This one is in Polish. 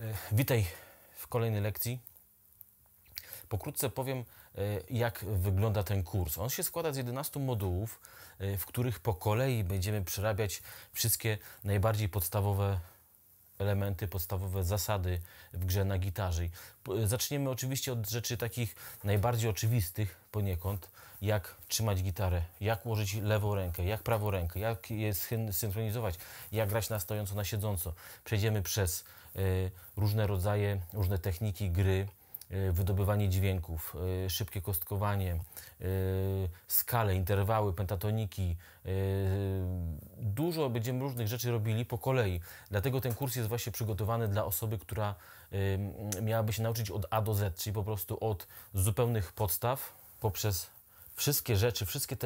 E, witaj w kolejnej lekcji. Pokrótce powiem, e, jak wygląda ten kurs. On się składa z 11 modułów, e, w których po kolei będziemy przerabiać wszystkie najbardziej podstawowe elementy, podstawowe zasady w grze na gitarze. E, zaczniemy oczywiście od rzeczy takich najbardziej oczywistych poniekąd, jak trzymać gitarę, jak ułożyć lewą rękę, jak prawą rękę, jak je synchronizować, jak grać na stojąco, na siedząco. Przejdziemy przez y, różne rodzaje, różne techniki gry, y, wydobywanie dźwięków, y, szybkie kostkowanie, skale, interwały, pentatoniki, dużo będziemy różnych rzeczy robili po kolei. Dlatego ten kurs jest właśnie przygotowany dla osoby, która miałaby się nauczyć od A do Z, czyli po prostu od zupełnych podstaw poprzez wszystkie rzeczy, wszystkie te